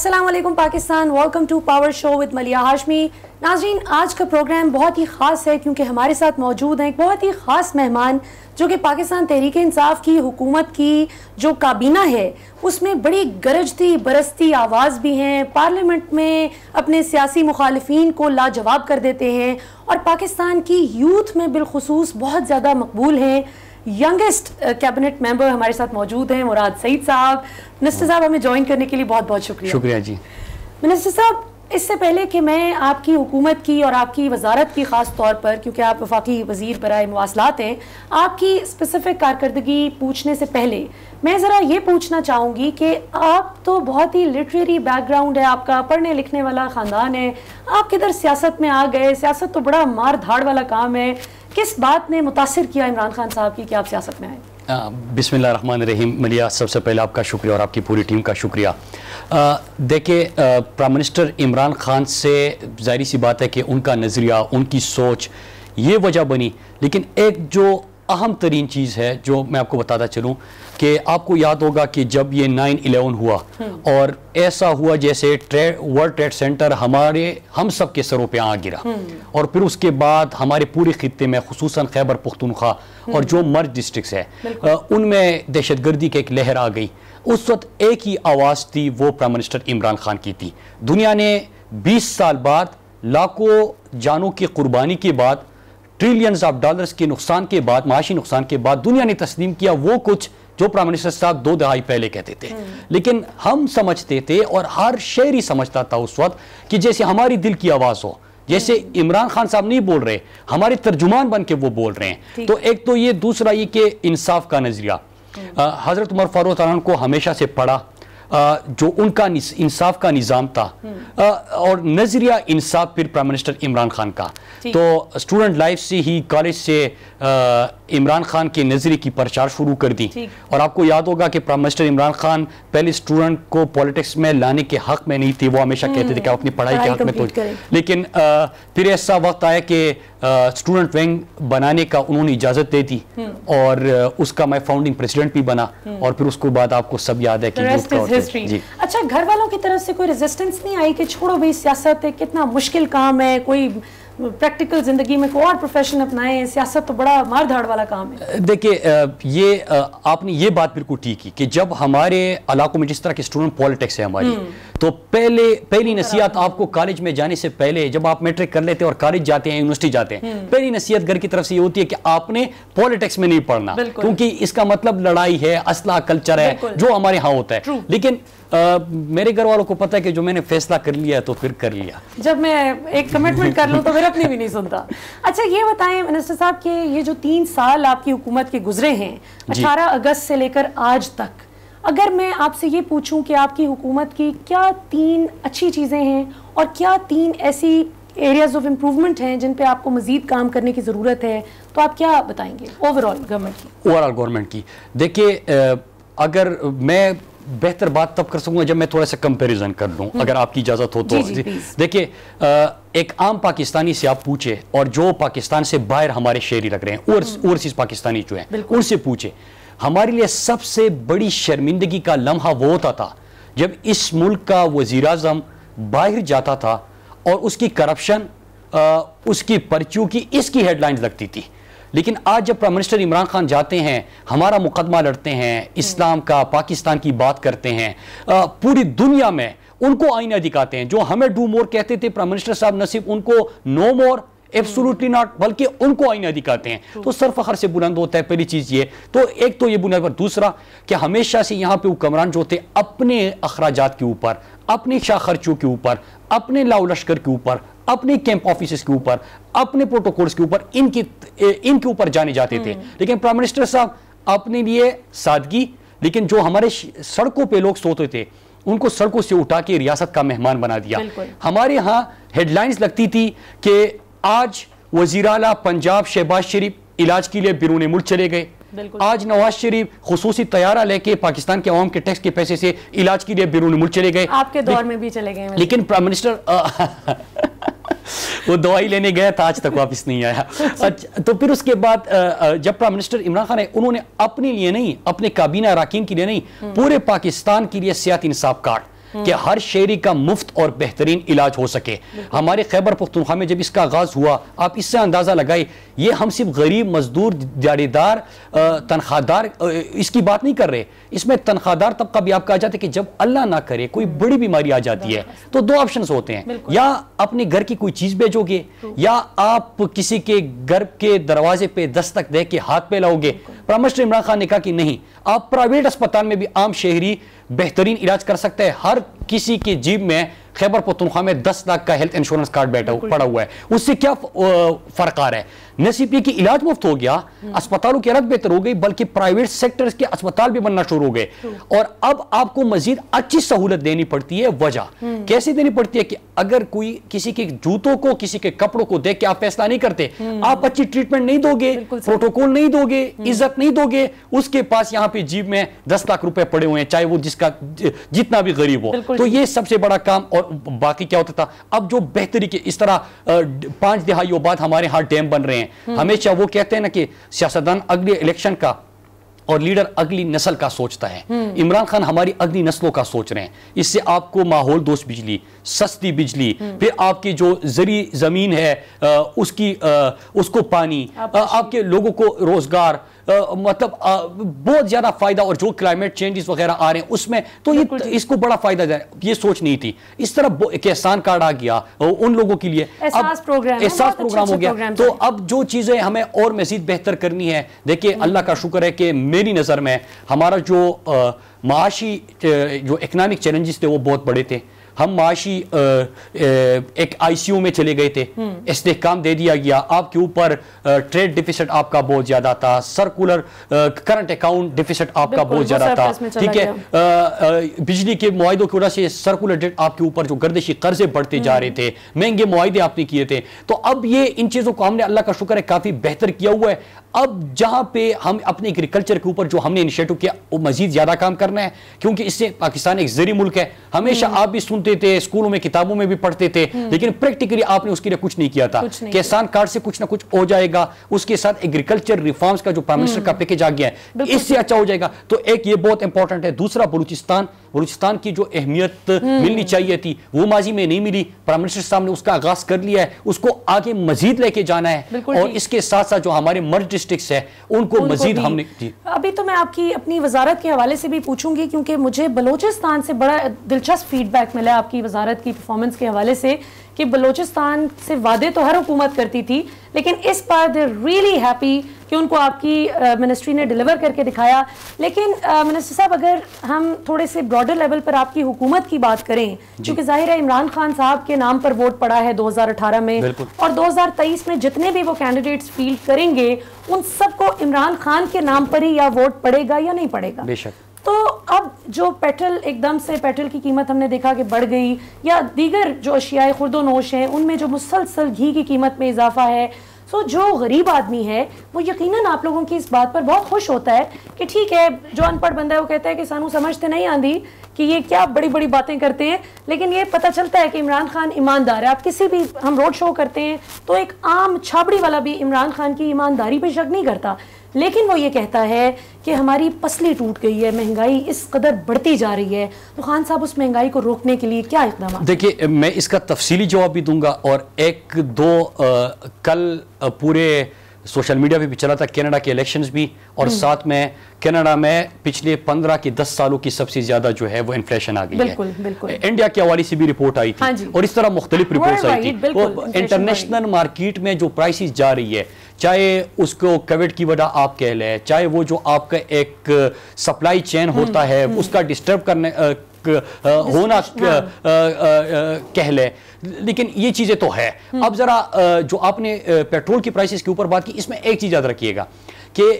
Aslam Pakistan welcome to Power Show with Maliha Hashmi नाजरीन आज का प्रोग्राम बहुत ही ख़ास है क्योंकि हमारे साथ मौजूद हैं एक बहुत ही ख़ास मेहमान जो कि पाकिस्तान तहरीक इंसाफ की हुकूमत की जो काबीना है उसमें बड़ी गरजती बरसती आवाज़ भी हैं पार्लियामेंट में अपने सियासी मुखालफन को लाजवाब कर देते हैं और पाकिस्तान की यूथ में बिलखसूस बहुत ज़्यादा मकबूल हैं यंगेस्ट कैबिनेट मेंबर हमारे साथ मौजूद हैं मुराद सईद साहब मिनिस्टर साहब हमें ज्वाइन करने के लिए बहुत बहुत शुक्रिया शुक्रिया जी मिनिस्टर साहब इससे पहले कि मैं आपकी हुकूमत की और आपकी वजारत की ख़ास तौर पर क्योंकि आप वफाकी वजीर बरए मवासलात हैं आपकी स्पेसिफिक कारकर्दगी पूछने से पहले मैं ज़रा ये पूछना चाहूँगी कि आप तो बहुत ही लिटरेरी बैकग्राउंड है आपका पढ़ने लिखने वाला ख़ानदान है आप किधर सियासत में आ गए सियासत तो बड़ा मार धाड़ वाला काम है किस बात ने मुतासर किया इमरान खान साहब की कि आप सियासत में आए बिसमिल्ल रन रहीम मलिया सबसे पहले आपका शुक्रिया और आपकी पूरी टीम का शुक्रिया देखिए प्राइम मिनिस्टर इमरान खान से जाहिर सी बात है कि उनका नज़रिया उनकी सोच ये वजह बनी लेकिन एक जो अहम तरीन चीज़ है जो मैं आपको बताता चलूँ कि आपको याद होगा कि जब ये नाइन इलेवन हुआ हम्म। और ऐसा हुआ जैसे ट्रे, वर्ल्ड ट्रेड सेंटर हमारे हम सब के सरों पर आ गिरा हम्म। और फिर उसके बाद हमारे पूरे खत्े में खसूस खैबर पुख्तनख्वा और जो हम्म। मर्ज डिस्ट्रिक्स है उनमें दहशत गर्दी की एक लहर आ गई उस वक्त एक ही आवाज़ थी वो प्राइम मिनिस्टर इमरान खान की थी दुनिया ने बीस साल बाद लाखों जानों की कुर्बानी के बाद ट्रिलियंस ऑफ डॉलर्स के नुकसान के बाद माशी नुकसान के बाद दुनिया ने तस्लीम किया वो कुछ जो प्राइम मिनिस्टर साहब दो दहाई पहले कहते थे हम्म। लेकिन हम समझते थे और हर शहरी समझता था उस वक्त कि जैसे हमारी दिल की आवाज़ हो जैसे हम्म। इमरान खान साहब नहीं बोल रहे हमारे तर्जुमान बन के वो बोल रहे हैं तो एक तो ये दूसरा ये कि इंसाफ का नज़रिया हम्म। हज़रत उमर फारूक को हमेशा से पढ़ा जो उनका इंसाफ का निज़ाम था और नज़रिया इंसाफ फिर प्राइम मिनिस्टर इमरान खान का तो स्टूडेंट लाइफ से ही कॉलेज से इमरान खान के नज़रिए की प्रचार शुरू कर दी और आपको याद होगा कि प्राइम मिनिस्टर इमरान खान पहले स्टूडेंट को पॉलिटिक्स में लाने के हक में नहीं थे वो हमेशा हम्म। कहते थे कि अपनी पढ़ाई के हक में तो लेकिन फिर ऐसा वक्त आया कि स्टूडेंट विंग बनाने का उन्होंने इजाज़त दे दी हम्म। और उसका मैं फाउंडिंग प्रेसिडेंट भी बना हम्म। और फिर उसको बाद आपको सब याद है कि इंडस्ट्री अच्छा घर वालों की तरफ से कोई रेजिस्टेंस नहीं आई कि छोड़ो भाई सियासत कितना मुश्किल काम है कोई प्रैक्टिकल ज़िंदगी में कोई और प्रोफेशन अपनाएं सियासत तो बड़ा मार धाड़ वाला काम है देखिए ये आपने ये बात बिल्कुल ठीक की कि जब हमारे इलाकों में जिस तरह के स्टूडेंट पॉलिटिक्स है हमारी हम्म। तो पहले पहली तो नसीहत आपको कॉलेज में जाने से पहले जब आप मेट्रिक कर लेते हैं और कॉलेज जाते हैं यूनिवर्सिटी जाते हैं हम्म। पहली नसीहत घर की तरफ से ये होती है कि आपने पॉलिटिक्स में नहीं पढ़ना क्योंकि इसका मतलब लड़ाई है असला कल्चर है जो हमारे यहाँ होता है लेकिन मेरे घर वालों को पता है कि जो मैंने फैसला कर लिया है तो फिर कर लिया जब मैं एक कमिटमेंट कर लूँ तो फिर अपनी भी नहीं सुनता अच्छा ये बताएं मिनिस्टर साहब कि ये जो तीन साल आपकी हुकूमत के गुजरे हैं अठारह अगस्त से लेकर आज तक अगर मैं आपसे ये पूछूं कि आपकी हुकूमत की क्या तीन अच्छी चीज़ें हैं और क्या तीन ऐसी एरियाज ऑफ इम्प्रूवमेंट हैं जिन पे आपको मजीद काम करने की ज़रूरत है तो आप क्या बताएंगे ओवरऑल गवर्नमेंट की ओवरऑल गवर्नमेंट की देखिए अगर मैं बेहतर बात तब कर सकूंगा जब मैं थोड़ा सा कंपैरिजन कर लूँ हम्म। अगर आपकी इजाज़त हो तो देखिए एक आम पाकिस्तानी से आप पूछे और जो पाकिस्तान से बाहर हमारे शहरी लग रहे हैं हम्म। ओवरसीज पाकिस्तानी जो है उनसे पूछे हमारे लिए सबसे बड़ी शर्मिंदगी का लम्हा वो होता था जब इस मुल्क का वजीर अजम बाहर जाता था और उसकी करप्शन उसकी पर्चियों की इसकी हेडलाइंस लगती थी लेकिन आज जब प्राइम मिनिस्टर इमरान खान जाते हैं हमारा मुकदमा लड़ते हैं इस्लाम का पाकिस्तान की बात करते हैं पूरी दुनिया में उनको आईना दिखाते हैं जो हमें डू मोर कहते थे प्राइम मिनिस्टर साहब न सिर्फ उनको नो मोर एब्सोल्युटली नॉट बल्कि उनको आईना दिखाते हैं हम्म। तो सर फखर से बुलंद होता है पहली चीज़ ये तो एक तो ये बुनियाद पर दूसरा कि हमेशा से यहाँ पे हुक्मरान जो थे अपने अखराज के ऊपर अपने शाह खर्चों के ऊपर अपने लाओ लश्कर के ऊपर अपने कैंप ऑफिस के ऊपर अपने प्रोटोकॉल्स के ऊपर इनके इनके ऊपर जाने जाते थे हम्म। लेकिन प्राइम मिनिस्टर साहब अपने लिए सादगी लेकिन जो हमारे सड़कों पे लोग सोते थे उनको सड़कों से उठा के रियासत का मेहमान बना दिया हमारे यहाँ हेडलाइंस लगती थी कि आज वजीर अला पंजाब शहबाज शरीफ इलाज के लिए बिरून मुल्क चले गए आज नवाज शरीफ खसूसी तैयारा लेके पाकिस्तान के अवाम के टैक्स के पैसे से इलाज के लिए बिरून मुल्क चले गए आपके दौर में भी चले गए लेकिन प्राइम मिनिस्टर वो दवाई लेने गया था आज तक वापस नहीं आया अच्छा तो फिर उसके बाद जब प्राइम मिनिस्टर इमरान खान है उन्होंने अपने लिए नहीं अपने काबीना अरकिन के लिए नहीं हम्म। पूरे पाकिस्तान के लिए सियात इंसाफ कार्ड कि हर शेरी का मुफ्त और बेहतरीन इलाज हो सके हमारे खैबर पख्तनख्वा में जब इसका आगाज़ हुआ आप इससे अंदाज़ा लगाए ये हम सिर्फ गरीब मजदूर जाड़ेदार तनख्वाहदार इसकी बात नहीं कर रहे इसमें तनख्वाहदार तबका भी आपका आ जाता है कि जब अल्लाह ना करे कोई बड़ी बीमारी आ जाती है तो दो ऑप्शन होते हैं या अपने घर की कोई चीज़ बेचोगे या आप किसी के घर के दरवाजे पे दस्तक दे के हाथ पे लाओगे प्राइम इमरान खान ने कहा कि नहीं आप प्राइवेट अस्पताल में भी आम शहरी बेहतरीन इलाज कर सकते हैं हर किसी के जीव में खैबर पतनख्वा में दस लाख का हेल्थ इंश्योरेंस कार्ड बैठा पड़ा हुआ है उससे क्या फर्क आ रहा है नसीपी की इलाज मुफ्त हो गया हम्म। अस्पतालों की अलग बेहतर हो गई बल्कि प्राइवेट सेक्टर के अस्पताल भी बनना शुरू हो गए और अब आपको मजीद अच्छी सहूलत देनी पड़ती है वजह हम्म। कैसे देनी पड़ती है कि अगर कोई किसी के जूतों को किसी के कपड़ों को देख के आप फैसला नहीं करते हम्म। आप अच्छी ट्रीटमेंट नहीं दोगे प्रोटोकॉल नहीं दोगे इज्जत नहीं दोगे उसके पास यहाँ पे जीप में दस लाख रुपए पड़े हुए हैं चाहे वो जिसका जितना भी गरीब हो तो ये सबसे बड़ा काम और बाकी क्या होता था अब जो बेहतरी के इस तरह पांच दिहाइयों बाद हमारे यहाँ डैम बन रहे हैं हम्म। हमेशा वो कहते हैं ना कि सियासतदान अगले इलेक्शन का और लीडर अगली नस्ल का सोचता है हम्म। इमरान खान हमारी अगली नस्लों का सोच रहे हैं इससे आपको माहौल दोस्त बिजली सस्ती बिजली हम्म। फिर आपकी जो जरी जमीन है उसकी उसको पानी आपके लोगों को रोजगार मतलब बहुत ज्यादा फायदा और जो क्लाइमेट चेंजेस वगैरह आ रहे हैं उसमें तो ये इसको बड़ा फायदा दे ये सोच नहीं थी इस तरह एहसान कार्ड आ गया उन लोगों के लिए अब एहसास प्रोग्राम हो गया तो अब जो चीजें हमें और मजीद बेहतर करनी है देखिए हम्म। अल्लाह का शुक्र है कि मेरी नजर में हमारा जो माशी जो इकनॉमिक चैलेंजेस थे वो बहुत बड़े थे हम माशी एक आईसीयू में चले गए थे हम्म। इसकाम दे दिया गया आपके ऊपर ट्रेड डिफिसिट आपका बहुत ज्यादा था सर्कुलर करंट अकाउंट डिफिसिट आपका बहुत ज्यादा था ठीक है बिजली के माहों की वजह से सर्कुलर डेट आपके ऊपर जो गर्दिशी कर्जे बढ़ते जा रहे हम्म। थे महंगे मुआदे आपने किए थे तो अब ये इन चीजों को हमने अल्लाह का शुक्र है काफी बेहतर किया हुआ है अब जहां पे हम अपने एग्रीकल्चर के ऊपर जो हमने इनिशिएटिव किया वो मजीद ज्यादा काम करना है क्योंकि इससे पाकिस्तान एक जरी मुल्क है हमेशा हम्म। आप भी सुनते थे स्कूलों में किताबों में भी पढ़ते थे हम्म। लेकिन प्रैक्टिकली आपने उसके लिए कुछ नहीं किया था किसान कार्ड से कुछ ना कुछ हो जाएगा उसके साथ एग्रीकल्चर रिफॉर्म्स का जो प्राइम मिनिस्टर का पैकेज हम्म। आ गया है इससे अच्छा हो जाएगा तो एक ये बहुत इंपॉर्टेंट है दूसरा बलूचिस्तान बलूचिस्तान की जो अहमियत मिलनी चाहिए थी वो माजी में नहीं मिली प्राइम मिनिस्टर साहब ने उसका आगाज कर लिया है उसको आगे मजीद लेके जाना है और इसके साथ साथ जो हमारे मर्ज स्टैटिस्टिक्स है उनको, उनको मजीद हमने अभी तो मैं आपकी अपनी वजारत के हवाले से भी पूछूंगी क्योंकि मुझे बलोचिस्तान से बड़ा दिलचस्प फीडबैक मिला आपकी वजारत की परफॉर्मेंस के हवाले से कि बलूचिस्तान से वादे तो हर हुकूमत करती थी लेकिन इस बार दे रियली हैप्पी कि उनको आपकी मिनिस्ट्री ने डिलीवर करके दिखाया लेकिन मिनिस्टर साहब अगर हम थोड़े से ब्रॉडर लेवल पर आपकी हुकूमत की बात करें क्योंकि जाहिर है इमरान खान साहब के नाम पर वोट पड़ा है 2018 में और 2023 में जितने भी वो कैंडिडेट्स फील्ड करेंगे उन सबको इमरान खान के नाम पर ही या वोट पड़ेगा या नहीं पड़ेगा बेशक तो अब जो पेट्रोल एकदम से पेट्रोल की कीमत हमने देखा कि बढ़ गई या दीगर जो अशियाए नोश हैं उनमें जो मुसलसल घी की कीमत में इजाफा है सो जो गरीब आदमी है वो यकीनन आप लोगों की इस बात पर बहुत खुश होता है कि ठीक है जो अनपढ़ बंदा है वो कहता है कि सानू समझते तो नहीं आंधी कि ये क्या बड़ी बड़ी बातें करते हैं लेकिन ये पता चलता है कि इमरान खान ईमानदार है आप किसी भी हम रोड शो करते हैं तो एक आम छाबड़ी वाला भी इमरान खान की ईमानदारी पर शक नहीं करता लेकिन वो ये कहता है कि हमारी पसली टूट गई है महंगाई इस कदर बढ़ती जा रही है तो खान साहब उस महंगाई को रोकने के लिए क्या इकदाम देखिए मैं इसका तफसीली जवाब भी दूंगा और एक दो आ, कल पूरे सोशल मीडिया पे भी चला था कनाडा के इलेक्शंस भी और हम्म। साथ में कनाडा में पिछले पंद्रह की दस सालों की सबसे ज्यादा जो है वो इन्फ्लेशन आ गई बिल्कुल, है बिल्कुल। इंडिया के हवाले से भी रिपोर्ट आई थी हाँ और इस तरह मुख्तलिफ रिपोर्ट आई थी इंटरनेशनल मार्केट में जो प्राइसिस जा रही है चाहे उसको कोविड की वजह आप कह लें चाहे वो जो आपका एक सप्लाई हम्म, चेन होता है हम्म। उसका डिस्टर्ब करने आ, क, आ, होना क, आ, हाँ। कह लें लेकिन ये चीज़ें तो है हम्म। अब ज़रा जो आपने पेट्रोल की प्राइसेस के ऊपर बात की इसमें एक चीज़ याद रखिएगा कि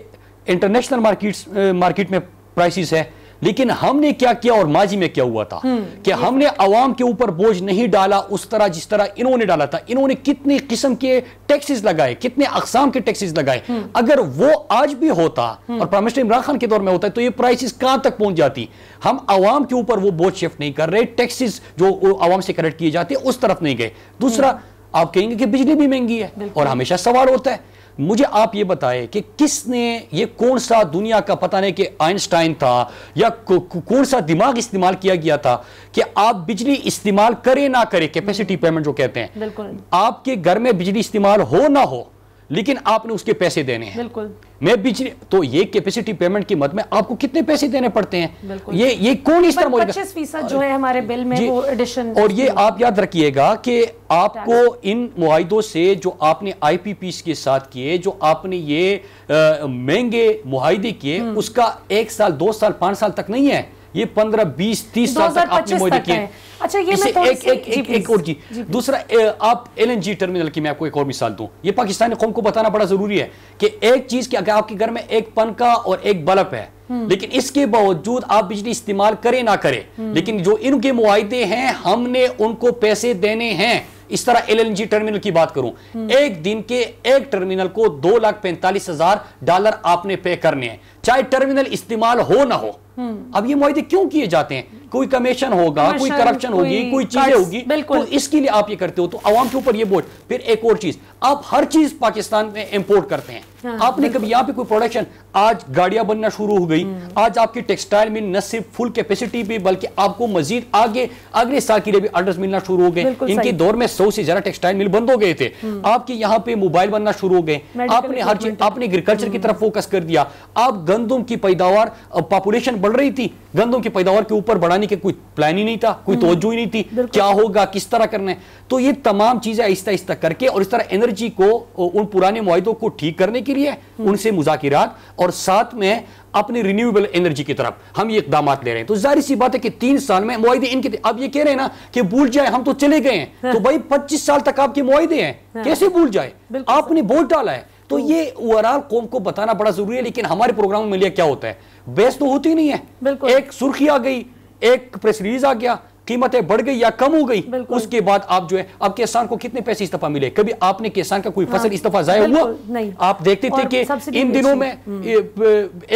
इंटरनेशनल मार्केट्स मार्केट में प्राइसेस है लेकिन हमने क्या किया और माजी में क्या हुआ था हम्म, कि हमने अवाम के ऊपर बोझ नहीं डाला उस तरह जिस तरह इन्होंने डाला था इन्होंने कितने किस्म के टैक्सेस लगाए कितने अकसाम के टैक्सेस लगाए हम्म। अगर वो आज भी होता हम्म। और प्राइम मिनिस्टर इमरान खान के दौर में होता है तो ये प्राइसिस कहां तक पहुंच जाती हम आवाम के ऊपर वो बोझ शिफ्ट नहीं कर रहे टैक्सेस जो आवाम से कलेक्ट किए जाते उस तरफ नहीं गए दूसरा आप कहेंगे कि बिजली भी महंगी है और हमेशा सवाल होता है मुझे आप ये बताएं कि किसने ये कौन सा दुनिया का पता नहीं कि आइंस्टाइन था या कौन सा दिमाग इस्तेमाल किया गया था कि आप बिजली इस्तेमाल करें ना करें कैपेसिटी पेमेंट जो कहते हैं आपके घर में बिजली इस्तेमाल हो ना हो लेकिन आपने उसके पैसे देने हैं बिल्कुल मैं पिछले तो ये कैपेसिटी पेमेंट की मद में आपको कितने पैसे देने पड़ते हैं ये ये कौन इस तरह पच्चीस फीसद जो है हमारे बिल में वो एडिशन और ये आप याद रखिएगा कि आपको इन मुहिदों से जो आपने आईपीपीस के साथ किए जो आपने ये महंगे मुहिदे किए हम्म। उसका एक साल दो साल पांच साल तक नहीं है ये पंद्रह बीस तीस साल तक आपने मुहैया किए अच्छा ये मैं एक, एक, एक, एक और जी, दूसरा ए, आप एलएनजी टर्मिनल की मैं आपको एक और मिसाल दूं ये पाकिस्तानी कौम को बताना बड़ा जरूरी है कि एक चीज की अगर आपके घर में एक पंखा और एक बल्ब है हम्म। लेकिन इसके बावजूद आप बिजली इस्तेमाल करें ना करें हम्म। लेकिन जो इनके मुआदे हैं हमने उनको पैसे देने हैं इस तरह एलएनजी टर्मिनल की बात करूं हम्म। एक दिन के एक टर्मिनल को दो लाख पैंतालीस हजार डॉलर आपने पे करने हैं चाहे टर्मिनल इस्तेमाल हो ना हो हम्म। अब ये मुहिदे क्यों किए जाते हैं कोई कमीशन होगा कोई करप्शन होगी कोई चीजें होगी तो इसके लिए आप ये करते हो तो आवाम के ऊपर ये बोझ फिर एक और चीज आप हर चीज पाकिस्तान में इंपोर्ट करते हैं हाँ, आपने कभी यहाँ पे कोई प्रोडक्शन आज गाड़ियां बनना शुरू हो गई हम्म। आज आपकी टेक्सटाइल मिल न सिर्फ फुल कैपेसिटी पे बल्कि आपको मजीद आगे अगले साल के लिए भी ऑर्डर मिलना शुरू हो गए इनके दौर में सौ से ज्यादा टेक्सटाइल मिल बंद हो गए थे हम्म। आपके यहाँ पे मोबाइल बनना शुरू हो गए आपने हर चीज आपने एग्रीकल्चर की तरफ फोकस हम्म। कर दिया आप गंदम की पैदावार पॉपुलेशन बढ़ रही थी गंदम की पैदावार के ऊपर बढ़ाने के कोई प्लान ही नहीं था कोई हम्म। तोजो ही नहीं थी क्या होगा किस तरह करना तो ये तमाम चीजें आहिस्ता आहिस्ता करके और इस तरह एनर्जी को उन पुराने माहों को ठीक करने के लिए उनसे मुजाकिरात और साथ में अपनी रिन्यूएबल एनर्जी की तरफ हम ये इकदाम ले रहे हैं तो जाहिर सी बात है कि तीन साल में मुआदे इनके अब ये कह रहे हैं ना कि भूल जाए हम तो चले गए हैं तो हाँ। भाई पच्चीस साल तक आपके मुआदे हैं हाँ। कैसे भूल जाए आपने वोट डाला है तो हम्म। ये ओवरऑल कौम को बताना बड़ा जरूरी है लेकिन हमारे प्रोग्राम में लिया क्या होता है बेस तो होती नहीं है एक सुर्खी आ गई एक प्रेस रिलीज आ गया कीमतें बढ़ गई या कम हो गई उसके बाद आप जो है अब किसान को कितने पैसे इस्तीफा मिले कभी आपने किसान का कोई हाँ, फसल इस्तीफा जाया हुआ आप देखते थे कि इन दिनों में हम्म।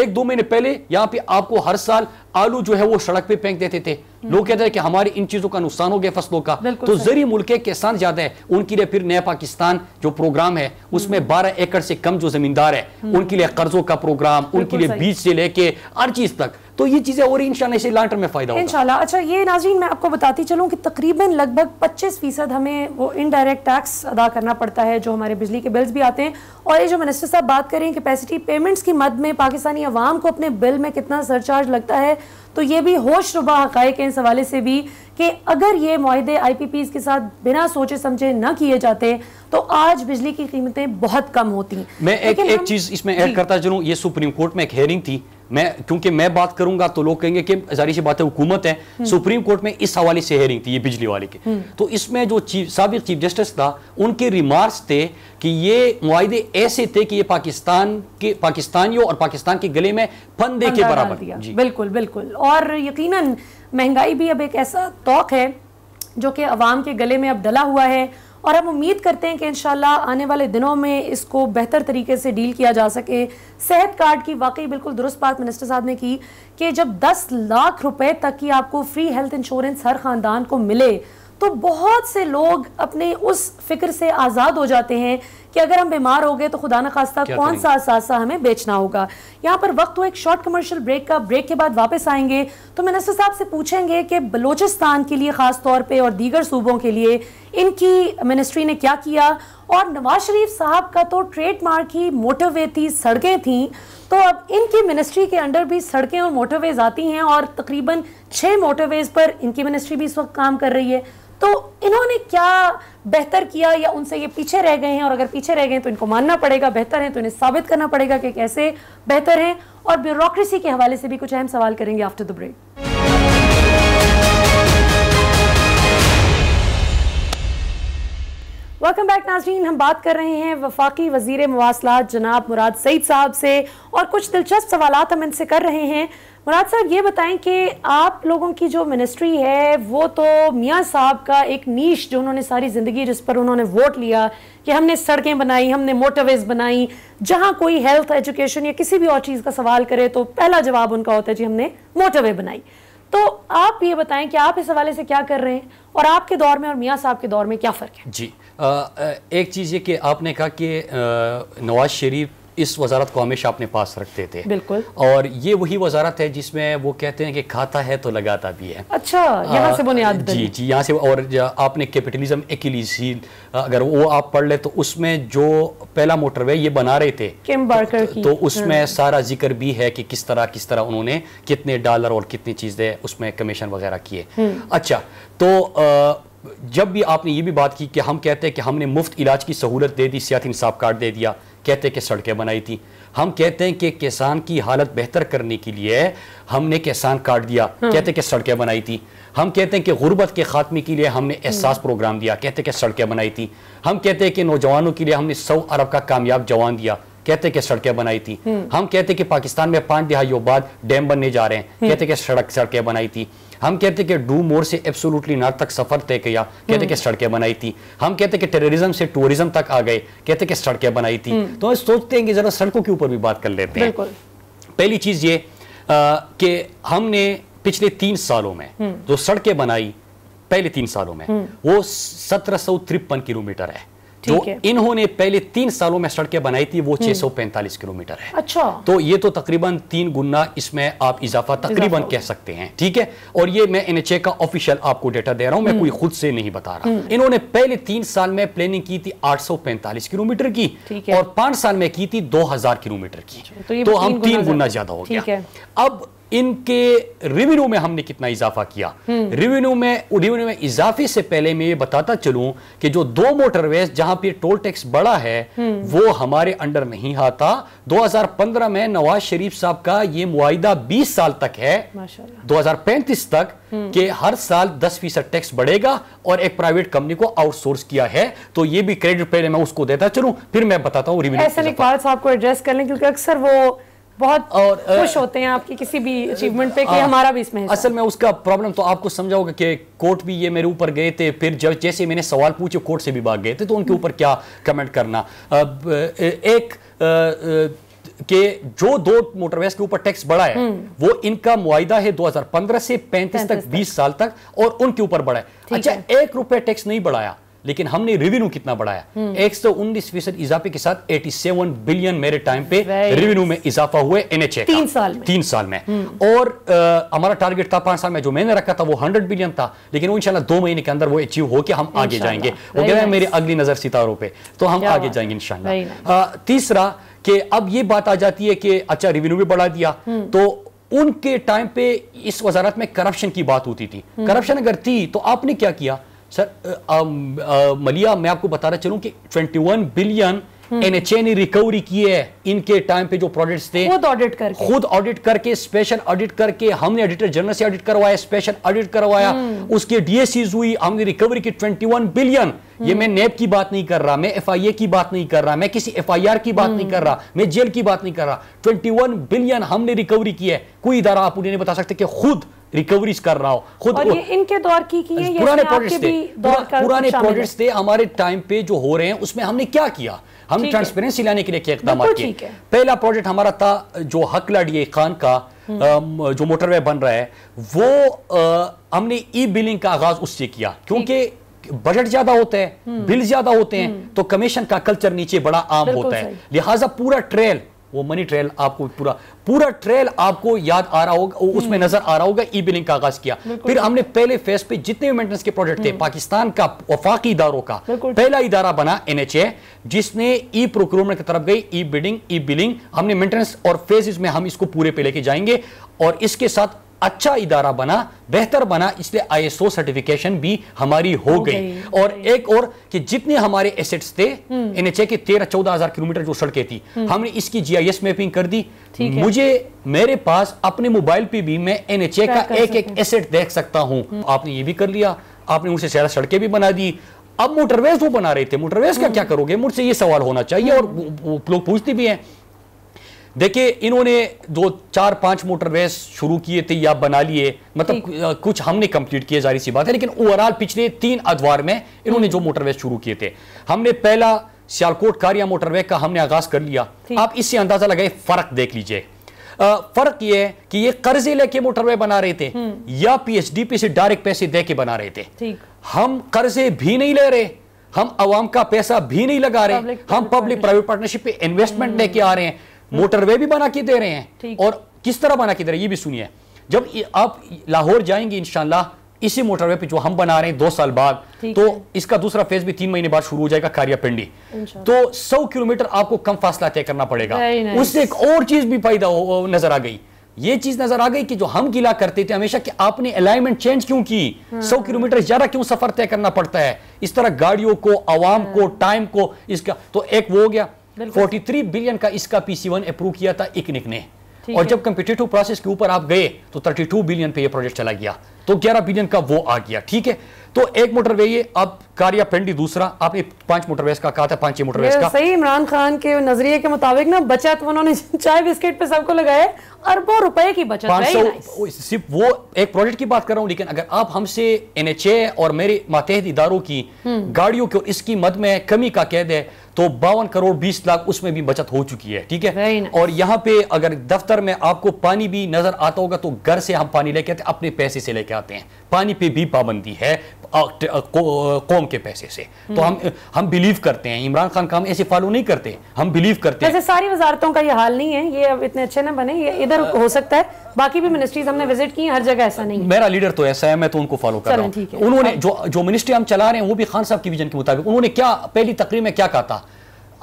एक दो महीने पहले यहाँ पे आपको हर साल आलू जो है वो सड़क पे फेंक देते थे हम्म। लोग कहते हैं कि हमारी इन चीजों का नुकसान हो गया फसलों का तो जरिए मुल्क के किसान ज्यादा है उनके लिए फिर नया पाकिस्तान जो प्रोग्राम है उसमें 12 हम्म। एकड़ से कम जो जमींदार है उनके लिए कर्जों का प्रोग्राम उनके लिए बीज से लेके हर चीज तक तो ये चीज़ें और इनशाला इसे लॉन्ग टर्म में फ़ायदा इनशाला अच्छा ये नाजीन मैं आपको बताती चलूँ कि तकरीबन लगभग पच्चीस फीसद हमें वो इनडायरेक्ट टैक्स अदा करना पड़ता है जो हमारे बिजली के बिल्स भी आते हैं और ये जो मिनिस्टर साहब बात करें कैपेसिटी पेमेंट्स की मद में पाकिस्तानी अवाम को अपने बिल में कितना सरचार्ज लगता है तो ये भी होश रुबा हक़ है इस हवाले से भी कि अगर ये माहदे आई पी पीज़ के साथ बिना सोचे समझे ना किए जाते तो आज बिजली की कीमतें बहुत कम होती मैं एक एक चीज़ इसमें ऐड करता चलूँ ये सुप्रीम कोर्ट में एक हेयरिंग थी मैं क्योंकि मैं बात करूंगा तो लोग कहेंगे कि जारी सी बात है हुकूमत है हम्म। सुप्रीम कोर्ट में इस हवाले से हेयरिंग थी ये बिजली वाले के हम्म। तो इसमें जो चीफ सबक चीफ जस्टिस था उनके रिमार्क्स थे कि ये मुआदे ऐसे थे कि ये पाकिस्तान के पाकिस्तानियों और पाकिस्तान के गले में फंदे के बराबर दिया बिल्कुल बिल्कुल और यकीन महंगाई भी अब एक ऐसा तोक है जो कि अवाम के गले में अब डला हुआ है और हम उम्मीद करते हैं कि इन आने वाले दिनों में इसको बेहतर तरीके से डील किया जा सके सेहत कार्ड की वाकई बिल्कुल दुरुस्त बात मिनिस्टर साहब ने की कि जब दस लाख रुपए तक की आपको फ्री हेल्थ इंश्योरेंस हर ख़ानदान को मिले तो बहुत से लोग अपने उस फिक्र से आज़ाद हो जाते हैं कि अगर हम बीमार हो गए तो खुदा न खास्ता कौन सा असासा हमें बेचना होगा यहाँ पर वक्त हुआ तो एक शॉर्ट कमर्शियल ब्रेक का ब्रेक के बाद वापस आएंगे तो मिनिस्टर साहब से पूछेंगे कि बलोचिस्तान के लिए ख़ास तौर पर और दीगर सूबों के लिए इनकी मिनिस्ट्री ने क्या किया और नवाज शरीफ साहब का तो ट्रेडमार्क ही मोटरवे थी सड़कें थीं तो अब इनकी मिनिस्ट्री के अंडर भी सड़कें और मोटरवेज आती हैं और तकरीबन छः मोटरवेज पर इनकी मिनिस्ट्री भी इस वक्त काम कर रही है तो इन्होंने क्या बेहतर किया या उनसे ये पीछे रह गए हैं और अगर पीछे रह गए तो इनको मानना पड़ेगा बेहतर है तो इन्हें साबित करना पड़ेगा कि कैसे बेहतर है और ब्यूरोक्रेसी के हवाले से भी कुछ अहम सवाल करेंगे after the break welcome back नाजरीन हम बात कर रहे हैं वफाकी वजीर मवासलात जनाब मुराद सईद साहब से और कुछ दिलचस्प सवाल हम इनसे कर रहे हैं मुराद साहब ये बताएं कि आप लोगों की जो मिनिस्ट्री है वो तो मियाँ साहब का एक नीश जो उन्होंने सारी ज़िंदगी जिस पर उन्होंने वोट लिया कि हमने सड़कें बनाई हमने मोटरवेज बनाई जहाँ कोई हेल्थ एजुकेशन या किसी भी और चीज़ का सवाल करे तो पहला जवाब उनका होता है जी हमने मोटरवे बनाई तो आप ये बताएं कि आप इस हवाले से क्या कर रहे हैं और आपके दौर में और मियाँ साहब के दौर में क्या फ़र्क है जी आ, एक चीज़ ये कि आपने कहा कि नवाज शरीफ इस वजारत को हमेशा अपने पास रखते थे बिल्कुल और ये वही वजारत है जिसमें वो कहते हैं कि खाता है तो लगाता भी है अच्छा यहाँ से हाँ, बुनियाद जी जी यहाँ से और आपने कैपिटलिज्म एकिलीसीन अगर वो आप पढ़ ले तो उसमें जो पहला मोटरवे ये बना रहे थे किम बार्कर तो, की तो उसमें हाँ। सारा जिक्र भी है कि किस तरह किस तरह उन्होंने कितने डॉलर और कितनी चीज़ें उसमें कमीशन वगैरह किए हम्म। अच्छा तो जब भी आपने ये भी बात की कि हम कहते हैं कि हमने मुफ्त इलाज की सहूलत दे दी सियात इंसाफ कार्ड दे दिया कहते कि सड़कें बनाई थी हम कहते हैं कि किसान की हालत बेहतर करने के लिए हमने किसान काट दिया हाँ। कहते कि सड़कें बनाई थी हम कहते हैं कि गुर्बत के खात्मे के लिए हमने हाँ। एहसास प्रोग्राम दिया कहते कि सड़कें बनाई थी हम कहते हैं कि नौजवानों के लिए हमने सौ अरब का कामयाब जवान दिया कहते कि सड़कें बनाई थी हम्म। हम कहते कि पाकिस्तान में पांच दिहाइयों बाद डैम बनने जा रहे हैं हम्म। कहते कि सड़क सड़कें बनाई थी हम कहते कि डू मोर से एब्सोलूटली नॉर्थ तक सफर तय किया कहते कि हम्म। सड़कें बनाई थी हम कहते कि टेररिज्म से टूरिज्म तक आ गए कहते कि सड़कें बनाई थी तो हम सोचते हैं कि जरा सड़कों के ऊपर भी बात कर लेते हैं पहली चीज ये कि हमने पिछले तीन सालों में जो सड़कें बनाई पहले तीन सालों में वो सत्रह सौ तिरपन किलोमीटर है तो इन्होंने पहले तीन सालों में सड़कें बनाई थी वो हम्म। पैंतालीस किलोमीटर है अच्छा तो ये तो तकरीबन तीन गुना इसमें आप इजाफा तकरीबन कह सकते हैं ठीक है और ये मैं एनएचए का ऑफिशियल आपको डेटा दे रहा हूँ मैं हम्म। कोई खुद से नहीं बता रहा हम्म। इन्होंने पहले तीन साल में प्लानिंग की थी आठ किलोमीटर की और पांच साल में की थी दो किलोमीटर की अच्छा, तो, तो हम तीन गुना ज्यादा हो गया अब इनके रेवेन्यू में हमने कितना इजाफा किया रेवेन्यू हम्म। में रेवेन्यू में इजाफे से पहले मैं ये बताता चलूं कि जो दो मोटरवेज जहां पे टोल टैक्स बढ़ा है हम्म। वो हमारे अंडर नहीं आता 2015 में नवाज शरीफ साहब का ये मुआदा 20 साल तक है 2035 तक हम्म। कि हर साल 10 फीसद टैक्स बढ़ेगा और एक प्राइवेट कंपनी को आउटसोर्स किया है तो ये भी क्रेडिट पहले मैं उसको देता चलू फिर मैं बताता हूँ रेवेन्यू साहब को एड्रेस कर लें क्योंकि अक्सर वो बहुत और खुश होते हैं आपकी किसी भी अचीवमेंट पे कि हमारा भी इसमें असल में उसका प्रॉब्लम तो आपको समझा होगा कि कोर्ट भी ये मेरे ऊपर गए थे फिर जब जैसे मैंने सवाल पूछे कोर्ट से भी भाग गए थे तो उनके हम्म। ऊपर क्या कमेंट करना अब एक कि जो दो मोटरवेज के ऊपर टैक्स बढ़ा है हम्म। वो इनका मुआदा है 2015 से 35 तक 20 साल तक और उनके ऊपर बढ़ा है अच्छा एक रुपए टैक्स नहीं बढ़ाया लेकिन हमने रेवेन्यू कितना बढ़ाया एक सौ उन्नीस फीसद इजाफे के साथ 87 बिलियन मेरे टाइम पे रेवेन्यू में इजाफा हुआ एनएचए तीन साल में तीन साल में हम्म। और हमारा टारगेट था पांच साल में जो मैंने रखा था वो हंड्रेड बिलियन था लेकिन वो दो महीने के अंदर वो अचीव होकर हम आगे जाएंगे वो कह रहे हैं मेरी अगली नजर सितारों पर तो हम आगे जाएंगे इनशाला तीसरा कि अब ये बात आ जाती है कि अच्छा रेवेन्यू भी बढ़ा दिया हम्म। तो उनके टाइम पे इस वजारत में करप्शन की बात होती थी करप्शन हम्म। अगर थी तो आपने क्या किया सर मलिया uh, um, uh, मैं आपको बताना चलूं कि 21 बिलियन एनएचए ने रिकवरी की है इनके टाइम पे जो प्रोडक्ट्स थे खुद ऑडिट करके खुद ऑडिट करके स्पेशल ऑडिट करके हमने ऑडिटर जनरल से ऑडिट करवाया स्पेशल ऑडिट करवाया हम्म। उसके डीएसीज हुई हमने रिकवरी की 21 बिलियन ये हम्म। मैं नेप की बात नहीं कर रहा मैं एफआईए की बात नहीं कर रहा मैं किसी एफआईआर की बात नहीं हम्म। कर रहा मैं जेल की बात नहीं कर रहा 21 बिलियन हमने रिकवरी की है कोई इदारा आप उन्हें नहीं बता सकते कि खुद रिकवरीज कर रहा हो खुद और ये इनके दौर की की है पुराने प्रोजेक्ट्स थे पुराने प्रोजेक्ट्स थे हमारे टाइम पे जो हो रहे हैं उसमें हमने क्या किया हम ट्रांसपेरेंसी लाने के लिए क्या इकदाम किए पहला प्रोजेक्ट हमारा था जो हक लाडिए खान का हम्म। जो मोटरवे बन रहा है वो हमने ई बिलिंग का आगाज उससे किया क्योंकि बजट ज्यादा होता है हम्म। बिल ज्यादा होते हैं हम्म। तो कमीशन का कल्चर नीचे बड़ा आम होता है लिहाजा पूरा ट्रेल वो मनी ट्रेल आपको पूरा पूरा ट्रेल आपको याद आ रहा होगा उसमें हम्म। नजर आ रहा होगा ई बिलिंग का आगाज किया फिर हमने पहले फेस पे जितने भी मेंटेनेंस के प्रोजेक्ट थे हम्म। पाकिस्तान का वफाकी इदारों का पहला इदारा बना एनएचए जिसने ई प्रोक्रोमेंट की तरफ गई ई बिडिंग ई बिलिंग हमने मेंटेनेंस और फेजिस में हम इसको पूरे पे लेके जाएंगे और इसके साथ अच्छा इदारा बना बेहतर बना इसलिए आईएसओ सर्टिफिकेशन भी हमारी हो, गई।, गई और एक और कि जितने हमारे एसेट्स थे एनएचए हम्म। के तेरह चौदह हजार किलोमीटर जो सड़कें थी हम्म। हमने इसकी जीआईएस मैपिंग कर दी मुझे मेरे पास अपने मोबाइल पे भी मैं एनएचए का एक एक एसेट देख सकता हूँ हम्म। आपने ये भी कर लिया आपने उनसे ज्यादा सड़कें भी बना दी अब मोटरवेज वो बना रहे थे मोटरवेज का क्या करोगे मुझसे ये सवाल होना चाहिए और लोग पूछते भी हैं देखिए इन्होंने दो चार पांच मोटर वेस शुरू किए थे या बना लिए मतलब कुछ हमने कंप्लीट किए जारी सी बात है लेकिन ओवरऑल पिछले तीन अदवार में इन्होंने जो मोटर वेस शुरू किए थे हमने पहला सियालकोट कारिया मोटरवे का हमने आगाज कर लिया आप इससे अंदाजा लगाए फर्क देख लीजिए फर्क यह है कि ये कर्जे लेके मोटरवे बना रहे थे हम्म। या पीएचडीपी से डायरेक्ट पैसे दे के बना रहे थे हम कर्जे भी नहीं ले रहे हम आवाम का पैसा भी नहीं लगा रहे हम पब्लिक प्राइवेट पार्टनरशिप पे इन्वेस्टमेंट हम्म। लेके आ रहे हैं मोटरवे भी बना के दे रहे हैं और किस तरह बना के दे रहे हैं ये भी सुनिए जब आप लाहौर जाएंगे इनशाला इसी मोटरवे पे जो हम बना रहे हैं दो साल बाद तो इसका दूसरा फेज भी तीन महीने बाद शुरू हो जाएगा कारियापिंडी तो सौ किलोमीटर आपको कम फासला तय करना पड़ेगा उससे एक और चीज भी फायदा नजर आ गई ये चीज नजर आ गई कि जो हम किला करते थे हमेशा कि आपने अलाइनमेंट चेंज क्यों की हाँ। सौ किलोमीटर ज्यादा क्यों सफर तय करना पड़ता है इस तरह गाड़ियों को आवाम हाँ। को टाइम को इसका तो एक वो हो गया 43 बिलियन का इसका पीसी वन अप्रूव किया था एक निक ने और जब कंपिटेटिव प्रोसेस के ऊपर आप गए तो 32 बिलियन पे ये प्रोजेक्ट चला गया तो 11 बिलियन का वो आ गया ठीक है तो एक मोटर वे अब कारिया पेंडी दूसरा आप एक पांच मोटरवेज का कहा था पांच मोटरवेज का सही इमरान खान के नजरिए के मुताबिक ना बचत उन्होंने चाय बिस्किट पे सबको लगाए अरबों रुपए की बचत सौ सिर्फ वो एक प्रोजेक्ट की बात कर रहा हूँ लेकिन अगर आप हमसे एनएचए और मेरे मातहत इदारों की हम्म। गाड़ियों की इसकी मद में कमी का कह दे तो बावन करोड़ बीस लाख उसमें भी बचत हो चुकी है ठीक है और यहाँ पे अगर दफ्तर में आपको पानी भी नजर आता होगा तो घर से हम पानी लेके आते हैं अपने पैसे से लेके आते हैं पानी पे भी पाबंदी है कौम के पैसे से तो hmm. हम हम बिलीव करते हैं इमरान खान का हम ऐसे फॉलो नहीं करते हम बिलीव करते हैं सारी वजारतों का ये हाल नहीं है ये अब इतने अच्छे ना बने ये इधर हो सकता है बाकी भी मिनिस्ट्रीज हमने विजिट की हर जगह ऐसा नहीं मेरा लीडर तो ऐसा है मैं तो उनको फॉलो कर रहा हूँ उन्होंने जो जो मिनिस्ट्री हम चला रहे हैं वो भी खान साहब की विजन के मुताबिक उन्होंने क्या पहली तकरीर में क्या कहा था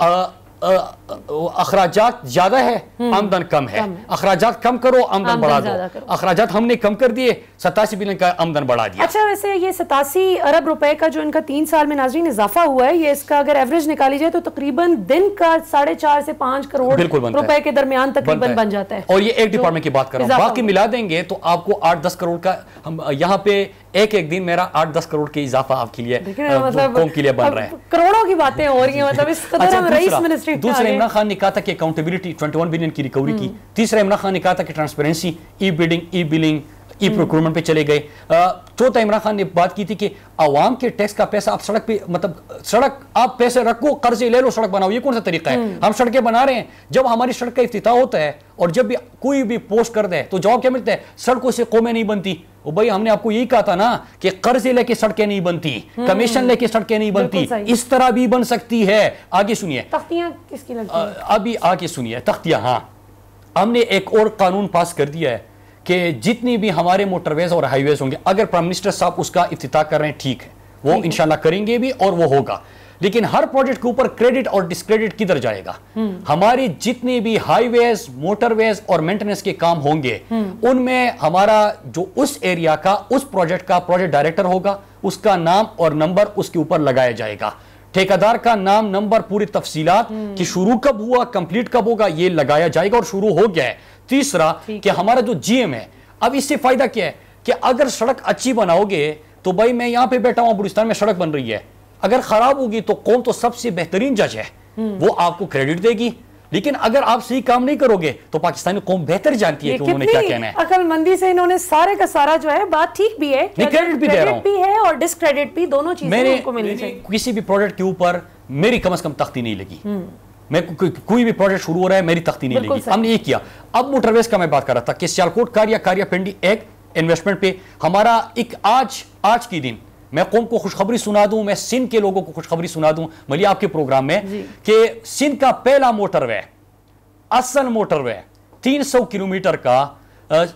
呃。अखराज ज्यादा है हम्म। आमदन कम है अखराज कम करो आमदन बढ़ा दो अखराज हमने कम कर दिए सतासी बिलियन का आमदन बढ़ा दिया अच्छा वैसे ये सतासी अरब रुपए का जो इनका तीन साल में नाजरीन इजाफा हुआ है ये इसका अगर एवरेज निकाली जाए तो तकरीबन दिन का साढ़े चार से पांच करोड़ रुपए के दरमियान तकरीबन बन जाता है और ये एक डिपार्टमेंट तो की बात कर रहा हूँ बाकी मिला देंगे तो आपको आठ दस करोड़ का हम यहाँ पे एक एक दिन मेरा आठ दस करोड़ के इजाफा आपके लिए मतलब बन रहा है करोड़ों की बातें हो रही है मतलब इस अच्छा, कदर दूसरा इमरान खान ने कहा था कि अकाउंटेबिलिटी ट्वेंटी वन बिलियन की रिकवरी की हम्म। तीसरा इमरान खान ने कहा था कि transparency e building e billing e procurement पे चले गए चौथा तो तो इमरान खान ने बात की थी कि आवाम के टैक्स का पैसा आप सड़क पे मतलब सड़क आप पैसे रखो कर्जे ले लो सड़क बनाओ ये कौन सा तरीका है हम्म। हम सड़कें बना रहे हैं जब हमारी सड़क का इफ्तः होता है और जब भी कोई भी पोस्ट कर दे तो जवाब क्या मिलता है सड़कों से कौमें नहीं बनती ओ भाई हमने आपको यही कहा था ना कि कर्जे लेके सड़कें नहीं बनती हम्म। कमीशन लेके सड़कें नहीं बनती इस तरह भी बन सकती है आगे सुनिए तख्तियां अभी आगे सुनिए तख्तियां हाँ हमने एक और कानून पास कर दिया है कि जितनी भी हमारे मोटरवेज और हाईवेज होंगे अगर प्राइम मिनिस्टर साहब उसका इफ्त कर रहे हैं ठीक है वो इंशाल्लाह करेंगे भी और वो होगा लेकिन हर प्रोजेक्ट के ऊपर क्रेडिट और डिस्क्रेडिट किधर जाएगा हम्म। हमारी जितनी भी हाईवेज मोटरवेज और मेंटेनेंस के काम होंगे हम्म। उनमें हमारा जो उस एरिया का उस प्रोजेक्ट का प्रोजेक्ट डायरेक्टर होगा उसका नाम और नंबर उसके ऊपर लगाया जाएगा ठेकेदार का नाम नंबर पूरी तफसीलात हम्म। कि शुरू कब हुआ कंप्लीट कब होगा ये लगाया जाएगा और शुरू हो गया है तीसरा कि हमारा जो जीएम है अब इससे फायदा क्या है कि अगर सड़क अच्छी बनाओगे तो भाई मैं यहां पे बैठा हूं बुरिस्तान में सड़क बन रही है अगर खराब होगी तो कौन तो सबसे बेहतरीन जज है हम्म। वो आपको क्रेडिट देगी लेकिन अगर आप सही काम नहीं करोगे तो पाकिस्तानी कौम बेहतर जानती है कि उन्होंने क्या कहना है अकलमंदी से इन्होंने सारे का सारा जो है बात ठीक भी है क्रेडिट भी दे रहा हूँ है और डिसक्रेडिट भी दोनों चीजें मिलनी चाहिए किसी भी प्रोडक्ट के ऊपर मेरी कम अज कम तख्ती नहीं लगी हम्म। मैं को, को, कोई भी प्रोजेक्ट शुरू हो रहा है मेरी तख्ती नहीं लगी हमने ये किया अब मोटरवेज का मैं बात कर रहा था कि सियालकोट कार्य कारिया पेंडी एक इन्वेस्टमेंट पे हमारा एक आज आज की दिन मैं कौम को खुशखबरी सुना दूं मैं सिंध के लोगों को खुशखबरी सुना दूं मलिया आपके प्रोग्राम में कि सिंध का पहला मोटरवे असल मोटरवे 300 किलोमीटर का आ, आ,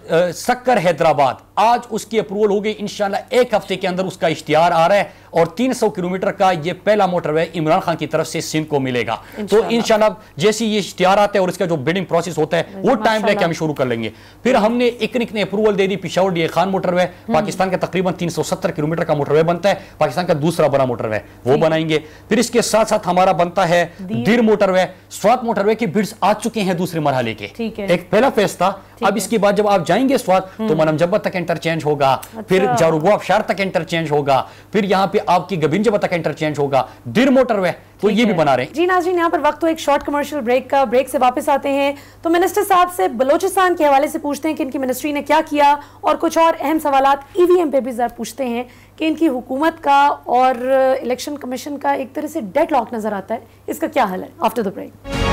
सक्कर हैदराबाद आज उसकी अप्रूवल हो गई इंशाल्लाह एक हफ्ते के अंदर उसका इश्तिहार आ रहा है और 300 किलोमीटर का ये पहला मोटरवे इमरान खान की तरफ से सिंध को मिलेगा तो इंशाल्लाह जैसे ये इश्तिहार आते हैं और इसका जो बिडिंग प्रोसेस होता है वो टाइम लेके हम शुरू कर लेंगे फिर हमने इकनिक ने अप्रूवल दे दी Peshawar D Khan motorway hmm. Pakistan का तकरीबन तीन किलोमीटर का मोटरवे बनता है पाकिस्तान का दूसरा बड़ा मोटरवे वो बनाएंगे फिर इसके साथ साथ हमारा बनता है दीर मोटरवे स्वात मोटरवे के बिड्स आ चुके हैं दूसरे मरहले के एक पहला फेज था अब इसके बाद जब आप जाएंगे स्वात तो हम्म। मनमजबत तक इंटरचेंज होगा अच्छा। फिर जारुगोफ शहर तक इंटरचेंज होगा फिर यहाँ पे आपकी गबिंजबा तक इंटरचेंज होगा दिर मोटर वे तो ये भी बना रहे हैं जी नाजरीन यहाँ पर वक्त तो एक शॉर्ट कमर्शियल ब्रेक का ब्रेक से वापस आते हैं तो मिनिस्टर साहब से बलोचिस्तान के हवाले से पूछते हैं कि इनकी मिनिस्ट्री ने क्या किया और कुछ और अहम सवाल ईवीएम e पे भी जरा पूछते हैं कि इनकी हुकूमत का और इलेक्शन कमीशन का एक तरह से डेड नजर आता है इसका क्या हल है after the break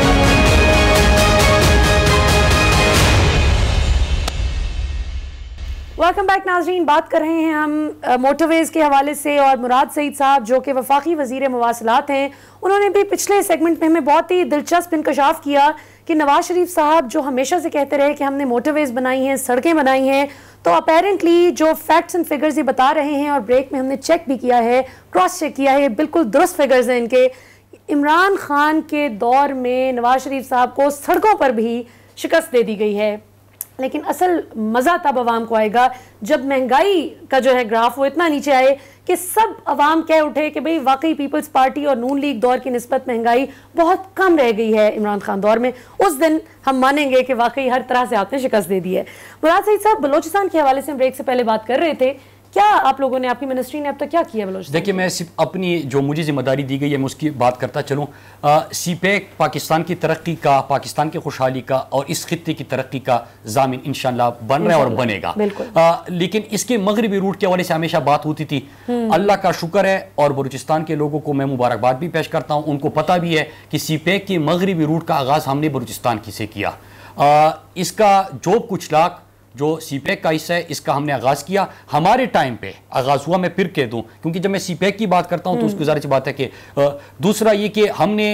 welcome back नाजरीन बात कर रहे हैं हम मोटरवेज़ के हवाले से और मुराद सईद साहब जो कि वफाकी वजीर मवासलात हैं उन्होंने भी पिछले सेगमेंट में हमें बहुत ही दिलचस्प इनकशाफ किया कि नवाज शरीफ साहब जो हमेशा से कहते रहे कि हमने मोटरवेज़ बनाई हैं सड़कें बनाई हैं तो अपेरेंटली जो फैक्ट्स एंड फिगर्स ये बता रहे हैं और ब्रेक में हमने चेक भी किया है क्रॉस चेक किया है बिल्कुल दुरुस्त फिगर्स हैं इनके इमरान खान के दौर में नवाज शरीफ साहब को सड़कों पर भी शिकस्त दे दी गई है लेकिन असल मज़ा तब आवाम को आएगा जब महंगाई का जो है ग्राफ वो इतना नीचे आए कि सब आवाम कह उठे कि भाई वाकई पीपल्स पार्टी और नून लीग दौर की नस्बत महंगाई बहुत कम रह गई है इमरान खान दौर में उस दिन हम मानेंगे कि वाकई हर तरह से आपने शिकस्त दे दी है मुराद सईद साहब बलोचिस्तान के हवाले से हम ब्रेक से पहले बात कर रहे थे क्या आप लोगों ने आपकी मिनिस्ट्री ने अब तक क्या किया बलोच देखिए मैं सिर्फ अपनी जो मुझे जिम्मेदारी दी गई है मैं उसकी बात करता चलूँ सी पैक पाकिस्तान की तरक्की का पाकिस्तान की खुशहाली का और इस खत्े की तरक्की का जामिन इन बन रहा है और बनेगा आ, लेकिन इसके मगरबी रूट के हवाले से हमेशा बात होती थी हम्म। अल्लाह का शुक्र है और बलूचिस्तान के लोगों को मैं मुबारकबाद भी पेश करता हूँ उनको पता भी है कि सी पैक e के मगरबी रूट का आगाज़ हमने बलूचिस्तान से किया इसका जो कुछ लाख जो सी का हिस्सा है इसका हमने आगाज़ किया हमारे टाइम पे आगाज़ हुआ मैं फिर कह दूं क्योंकि जब मैं सी की बात करता हूं तो उसकी गुजारिश हम्म। बात है कि दूसरा ये कि हमने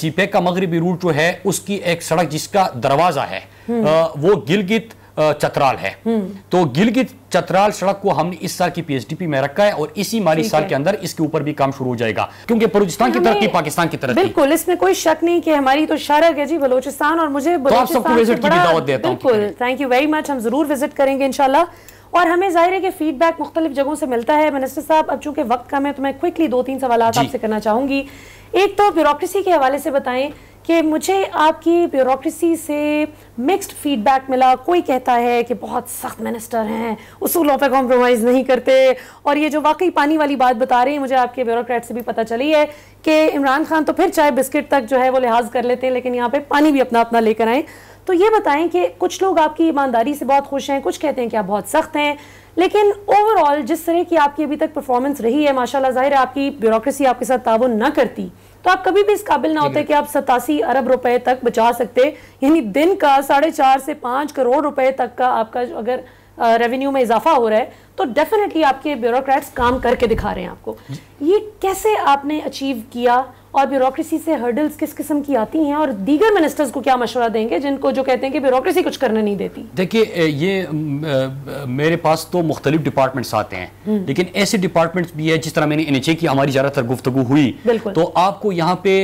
सी का मगरबी रूट जो है उसकी एक सड़क जिसका दरवाज़ा है हम्म। वो गिलगित चतराल है हम्म। तो गिल की चतराल सड़क को हमने इस साल की पीएचडीपी में रखा है और इसी माली साल के अंदर इसके ऊपर भी काम शुरू हो जाएगा क्योंकि बलोचिस्तान की तरफ पाकिस्तान की तरफ बिल्कुल इसमें कोई शक नहीं कि हमारी तो शारक है जी बलोचिस्तान और मुझे तो दावत देता हूं थैंक यू वेरी मच हम जरूर विजिट करेंगे इनशाला और हमें जाहिर है कि फीडबैक मुख्तलिफ जगहों से मिलता है मिनिस्टर साहब अब चूंकि वक्त कम है तो मैं क्विकली दो तीन सवाल आपसे करना चाहूंगी एक तो ब्यूरोक्रेसी के हवाले से बताएं कि मुझे आपकी ब्यूरोसी से मिक्स्ड फीडबैक मिला कोई कहता है कि बहुत सख्त मिनिस्टर हैं उसूलों पे कॉम्प्रोमाइज़ नहीं करते और ये जो वाकई पानी वाली बात बता रही है मुझे आपके ब्यूरोक्रेट से भी पता चली है कि इमरान खान तो फिर चाय बिस्किट तक जो है वो लिहाज कर लेते हैं लेकिन यहाँ पर पानी भी अपना अपना लेकर आएँ तो ये बताएं कि कुछ लोग आपकी ईमानदारी से बहुत खुश हैं कुछ कहते हैं कि आप बहुत सख्त हैं लेकिन ओवरऑल जिस तरह की आपकी अभी तक परफॉर्मेंस रही है माशाल्लाह जाहिर है आपकी ब्यूरोक्रेसी आपके साथ ताउन ना करती तो आप कभी भी इस काबिल ना होते कि आप सतासी अरब रुपए तक बचा सकते यानी दिन का साढ़े चार से पाँच करोड़ रुपए तक का आपका अगर रेवेन्यू में इजाफा हो रहा है तो डेफिनेटली आपके ब्यूरोक्रेट्स काम करके दिखा रहे हैं आपको ये कैसे आपने अचीव किया और ब्यूरोक्रेसी से हर्डल्स किस किस्म की आती हैं और दीगर मिनिस्टर्स को क्या मशवरा देंगे जिनको जो कहते हैं कि ब्यूरोक्रेसी कुछ करने नहीं देती देखिए ये मेरे पास तो मुख्तलि डिपार्टमेंट्स आते हैं हम्म। लेकिन ऐसे डिपार्टमेंट्स भी है जिस तरह मैंने एन की हमारी ज़्यादातर गुफ्तु हुई तो आपको यहाँ पे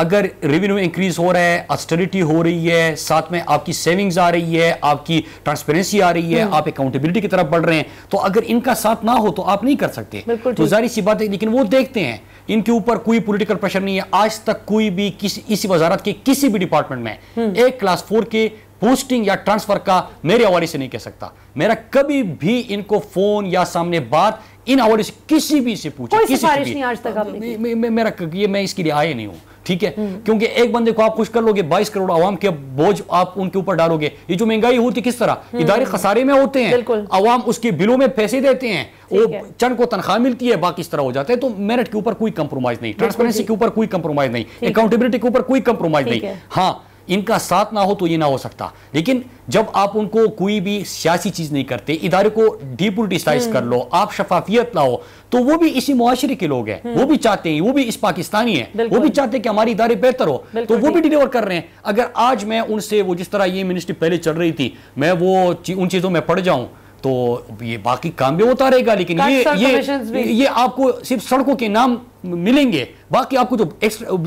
अगर रेवेन्यू इंक्रीज हो रहा है अस्टरिटी हो रही है साथ में आपकी सेविंग्स आ रही है आपकी ट्रांसपेरेंसी आ रही है हम्म। आप अकाउंटेबिलिटी की तरफ बढ़ रहे हैं तो अगर इनका साथ ना हो तो आप नहीं कर सकते तो जारी सी बात है लेकिन वो देखते हैं इनके ऊपर कोई पॉलिटिकल प्रेशर नहीं है आज तक कोई भी किसी इस वजारत के किसी भी डिपार्टमेंट में हम्म। एक क्लास फोर के पोस्टिंग या ट्रांसफर का मेरे हवाले से नहीं कह सकता मेरा कभी भी इनको फोन या सामने बात इन हवाले से किसी भी से पूछा किसी भी आज तक आपने मेरा ये मैं इसके लिए आए नहीं हूँ ठीक है हम्म। क्योंकि एक बंदे को आप खुश कर लोगे 22 करोड़ आवाम के बोझ आप उनके ऊपर डालोगे ये जो महंगाई होती किस तरह हम्म। इधारे खसारे में होते हैं आवाम उसके बिलों में पैसे देते हैं वो चंद को तनख्वाह मिलती है बाकी इस तरह हो जाता है तो मेरिट के ऊपर कोई कंप्रोमाइज नहीं ट्रांसपेरेंसी के ऊपर कोई कंप्रोमाइज नहीं अकाउंटेबिलिटी के ऊपर कोई कंप्रोमाइज नहीं हाँ इनका साथ ना हो तो ये ना हो सकता लेकिन जब आप उनको कोई भी सियासी चीज़ नहीं करते इदारे को डिपोलिटिसाइज कर लो हम्म। आप शफाफियत लाओ तो वो भी इसी मुआरे के लोग हैं हम्म। वो भी चाहते हैं वो भी इस पाकिस्तानी है वो भी चाहते हैं कि हमारे इदारे बेहतर हो तो वो भी डिलीवर कर रहे हैं अगर आज मैं उनसे वो जिस तरह ये मिनिस्ट्री पहले चल रही थी मैं वो उन चीज़ों में पड़ जाऊं तो ये बाकी काम भी होता रहेगा लेकिन ये ये ये आपको सिर्फ सड़कों के नाम मिलेंगे बाकी आपको जो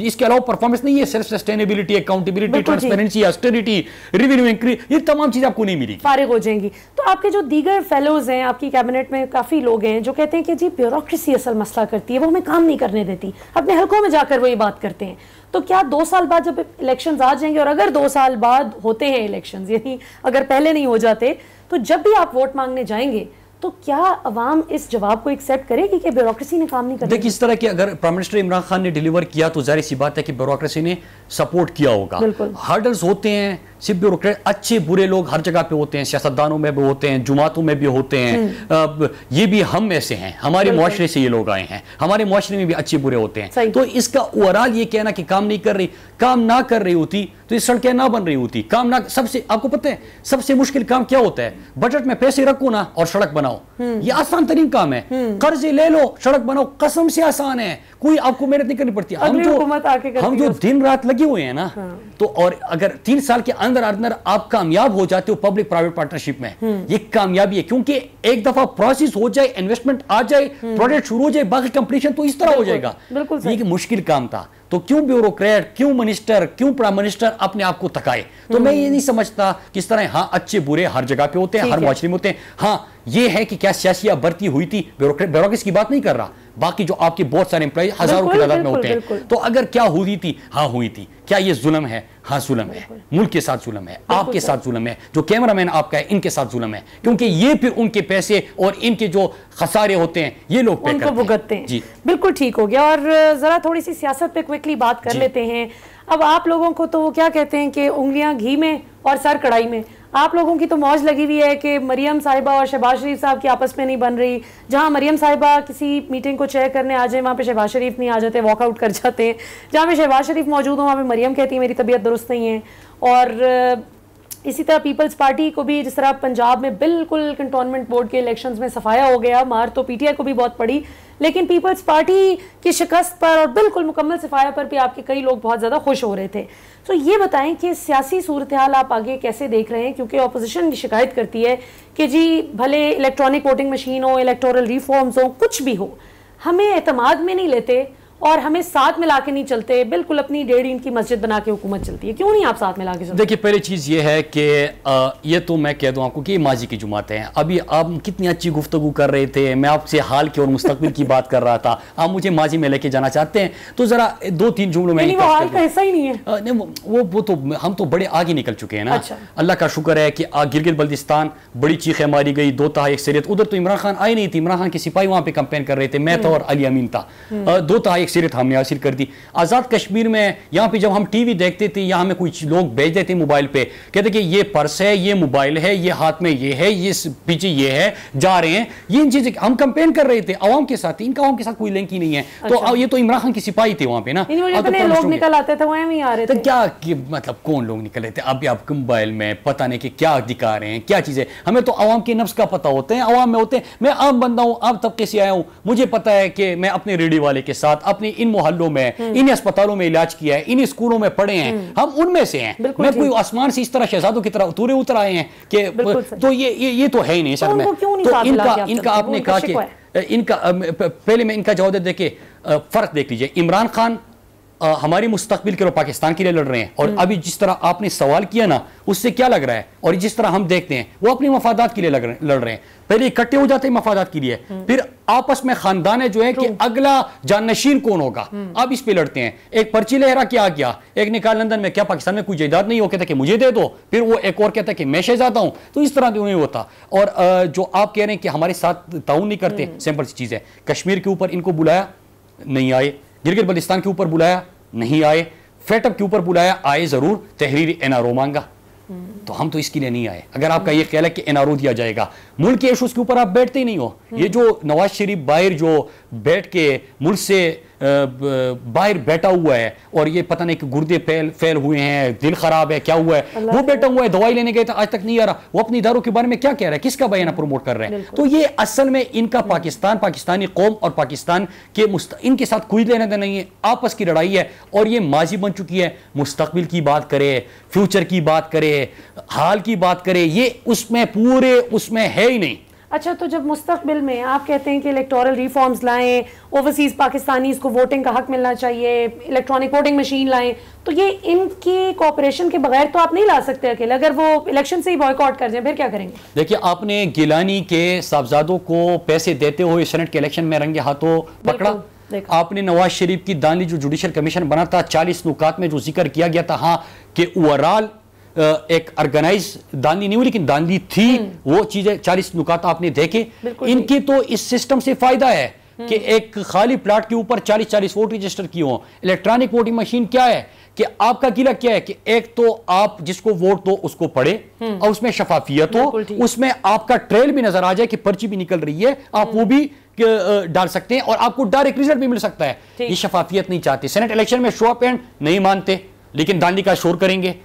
इसके अलावा परफॉर्मेंस नहीं है self sustainability accountability transparency austerity revenue increase ये तमाम चीज़ आपको नहीं मिलेगी फारिग हो जाएंगी तो आपके जो दीगर फेलोज हैं आपकी कैबिनेट में काफ़ी लोग हैं जो कहते हैं कि जी ब्यूरोक्रेसी असल मसला करती है वो हमें काम नहीं करने देती अपने हल्कों में जाकर वो ये बात करते हैं तो क्या दो साल बाद जब इलेक्शन आ जाएंगे और अगर दो साल बाद होते हैं इलेक्शन यानी अगर पहले नहीं हो जाते तो जब भी आप वोट मांगने जाएंगे तो क्या अवाम इस जवाब को एक्सेप्ट करेगी कि ब्यूरोक्रेसी ने काम नहीं कर देखिए इस तरह की अगर प्राइम मिनिस्टर इमरान खान ने डिलीवर किया तो जाहिर सी बात है कि ब्यूरोक्रेसी ने सपोर्ट किया होगा हर्डल्स होते हैं सिर्फ ब्यूरोक्रेट अच्छे बुरे लोग हर जगह पे होते हैं सियासतदानों में भी होते हैं जुमातों में भी होते हैं हम्म। अब ये भी हम ऐसे हैं हमारे माशरे से ये लोग आए हैं हमारे माशरे में भी अच्छे बुरे होते हैं तो इसका ओवरऑल ये कहना कि काम नहीं कर रही काम ना कर रही होती तो ये सड़कें ना बन रही होती काम ना सबसे आपको पता है सबसे मुश्किल काम क्या होता है बजट में पैसे रखो ना और सड़क बनाओ हम्म। ये आसान तरीन काम है हम्म। कर्जे ले लो सड़क बनाओ कसम से आसान है कोई आपको मेहनत नहीं करनी पड़ती हम जो हम जो दिन रात लगे हुए हैं ना हाँ। तो और अगर तीन साल के अंदर अंदर आप कामयाब हो जाते हो पब्लिक प्राइवेट पार्टनरशिप में हम्म। ये कामयाबी है क्योंकि एक दफा प्रोसेस हो जाए इन्वेस्टमेंट आ जाए प्रोडक्ट हम्म। शुरू हो जाए बाकी कंपटीशन तो इस तरह हो जाएगा ये मुश्किल काम था तो क्यों ब्यूरोक्रेट क्यों मिनिस्टर क्यों प्राइम मिनिस्टर अपने आप को थकाए तो हम्म। मैं ये नहीं समझता किस तरह हाँ अच्छे बुरे हर जगह पे होते हैं हर मुआरे में होते हैं हाँ ये है कि क्या सियासी भर्ती हुई थी ब्यूरोक्रेट्स की बात नहीं कर रहा बाकी जो आपके बहुत सारे एम्प्लॉय हजारों की तादाद में होते हैं तो अगर क्या हुई थी हाँ हुई थी क्या ये जुलम है हाँ जुलम है मुल्क के साथ जुलम है आपके साथ जुलम है जो कैमरामैन आपका है इनके साथ जुलम है क्योंकि ये फिर उनके पैसे और इनके जो खसारे होते हैं ये लोग उनको भुगतते हैं जी बिल्कुल ठीक हो गया और जरा थोड़ी सी सियासत पे क्विकली बात कर लेते हैं अब आप लोगों को तो वो क्या कहते हैं कि उंगलियां घी में और सर कढ़ाई में आप लोगों की तो मौज लगी हुई है कि मरियम साहिबा और शहबाज शरीफ साहब की आपस में नहीं बन रही जहाँ मरियम साहिबा किसी मीटिंग को चेयर करने आ जाए वहाँ पे शहबाज शरीफ नहीं आ जाते वॉकआउट कर जाते हैं जहाँ पे शहबाज शरीफ मौजूद हो वहाँ पे मरियम कहती है मेरी तबीयत दुरुस्त नहीं है और इसी तरह पीपल्स पार्टी को भी जिस तरह पंजाब में बिल्कुल कंटोनमेंट बोर्ड के इलेक्शंस में सफाया हो गया मार तो पीटीआई को भी बहुत पड़ी लेकिन पीपल्स पार्टी की शिकस्त पर और बिल्कुल मुकम्मल सफाया पर भी आपके कई लोग बहुत ज़्यादा खुश हो रहे थे तो ये बताएं कि सियासी सूरत हाल आप आगे कैसे देख रहे हैं क्योंकि अपोजिशन की शिकायत करती है कि जी भले इलेक्ट्रॉनिक वोटिंग मशीन हो इलेक्टोरल रिफॉर्म्स हो कुछ भी हो हमें अतमाद में नहीं लेते और हमें साथ मिला के नहीं चलते बिल्कुल अपनी डेढ़ इंच की मस्जिद बना के हुकूमत चलती है क्यों नहीं आप साथ मिला के चलते देखिए पहली चीज़ ये है कि ये तो मैं कह दूँ आपको कि माजी की जुमातें हैं अभी आप कितनी अच्छी गुफ्तु कर रहे थे मैं आपसे हाल की और मुस्तबिल की बात कर रहा था आप मुझे माजी में लेके जाना चाहते हैं तो ज़रा दो तीन जुमलों में हाल का हिस्सा ही नहीं है वो वो तो हम तो बड़े आगे निकल चुके हैं ना अच्छा। अल्लाह का शुक्र है कि गिरगिट बल्दिस्तान बड़ी चीखें मारी गई दो तहा अक्सरियत उधर तो इमरान खान आई नहीं थी इमरान खान के सिपाही वहाँ पर कंपेन कर रहे थे मैं हम्म। था और अली अमीन था हम्म। दो तहा अक्सरियत हमने हासिल कर दी आज़ाद कश्मीर में यहाँ पे जब हम टीवी देखते थे या हमें कुछ लोग भेज देते मोबाइल पे कहते कि ये पर्स है ये मोबाइल है ये हाथ में ये है ये पीछे ये है जा रहे हैं ये इन चीज़ें हम कंपेन कर रहे थे आवाम के साथ इनका आवाम के साथ कोई लिंक ही नहीं है तो अच्छा। ये तो इमरान खान की सिपाही थे वहाँ पे ना लोग निकल आते थे वहीं आ रहे तो थे क्या मतलब कौन लोग निकल रहे थे अभी आप मोबाइल में पता नहीं कि क्या अधिकार हैं क्या चीज़ें हमें तो आवाम के नफ्स का पता होते हैं आवाम में होते हैं मैं आम बंदा हूँ आप तबके से आया हूँ मुझे पता है कि मैं अपने रेडियो वाले के साथ आपने इन मोहल्लों में हम्म। इन अस्पतालों में इलाज किया है इन स्कूलों में पढ़े हैं हम्म। हम उनमें से हैं मैं कोई आसमान से इस तरह शहजादों की तरह उतरे उतर आए हैं कि तो ये ये तो है ही नहीं सर तो मैं तो इनका इनका आपने कहा कि इनका पहले मैं इनका जवाब दे देखिए फर्क देख लीजिए इमरान खान आ, हमारे मुस्तबिल के लोग पाकिस्तान के लिए लड़ रहे हैं और हम्म। अभी जिस तरह आपने सवाल किया ना उससे क्या लग रहा है और जिस तरह हम देखते हैं वो अपने मफादात के लिए लग लड़ रहे हैं पहले इकट्ठे हो जाते हैं मफादात के लिए हम्म। फिर आपस में खानदान है जो है कि अगला जानशीन कौन होगा हम्म। अब इस पर लड़ते हैं एक पर्ची लहरा क्या किया एक निकाल लंदन में क्या पाकिस्तान में कोई जायदाद नहीं हो कहता कि मुझे दे दो फिर वो एक और कहता है कि मैं शहजादा हूं तो इस तरह नहीं होता और जो आप कह रहे हैं कि हमारे साथ ताउन नहीं करते सिंपल सी चीज़ है कश्मीर के ऊपर इनको बुलाया नहीं आए गिरगिर बलिस्तान के ऊपर बुलाया नहीं आए फेटअप के ऊपर बुलाया आए ज़रूर तहरीर ओ मांगा हम्म। तो हम तो इसके लिए नहीं आए अगर आपका यह ख्याल है कि एनआरओ दिया जाएगा मुल्क के इशूज़ के ऊपर आप बैठते ही नहीं हो ये हम्म। जो नवाज शरीफ बाहर जो बैठ के मुल्क से बाहर बैठा हुआ है और ये पता नहीं कि गुर्दे फैल फैल हुए हैं दिल खराब है क्या हुआ है वो बैठा हुआ है दवाई लेने गए थे आज तक नहीं आ रहा वो अपनी इधारों के बारे में क्या कह रहा है किसका बयाना प्रमोट कर रहे हैं तो ये असल में इनका हम्म। पाकिस्तान पाकिस्तानी कौम और पाकिस्तान के इनके साथ कोई लेना देना नहीं है आपस की लड़ाई है और ये माजी बन चुकी है मुस्तबिल की बात करे फ्यूचर की बात करे हाल की बात करे ये उसमें पूरे उसमें है ही नहीं अच्छा तो जब मुस्तबिल में आप कहते हैं कि इलेक्टोरल रिफॉर्म्स लाएं ओवरसीज़ पाकिस्तानीज़ को वोटिंग का हक मिलना चाहिए इलेक्ट्रॉनिक वोटिंग मशीन लाएं तो ये इनके कॉपरेशन के बगैर तो आप नहीं ला सकते अकेले अगर वो इलेक्शन से ही बॉयकॉट कर दें फिर क्या करेंगे देखिए आपने गिलानी के साहबजादों को पैसे देते हुए सेनेट के इलेक्शन में रंगे हाथों पकड़ा आपने नवाज शरीफ की दानी जो जुडिशियल कमीशन बना था चालीस नुकात में जो जिक्र किया गया था हाँ कि ओवरऑल एक ऑर्गेनाइज दांधी नहीं हुई लेकिन दांधी थी हम्म। वो चीजें चालीस नुकात आपने देखे इनकी तो इस सिस्टम से फायदा है हम्म। कि एक खाली प्लाट के ऊपर चालीस चालीस वोट रजिस्टर किए हों इलेक्ट्रॉनिक वोटिंग मशीन क्या है कि आपका किला क्या है कि एक तो आप जिसको वोट दो उसको पढ़े हम्म। और उसमें शफाफियत हो उसमें आपका ट्रेल भी नजर आ जाए कि पर्ची भी निकल रही है आप वो भी डाल सकते हैं और आपको डायरेक्ट रिजल्ट भी मिल सकता है ये शफाफियत नहीं चाहते सेनेट इलेक्शन में शो अप एंड नहीं मानते लेकिन दांडी का शोर करेंगे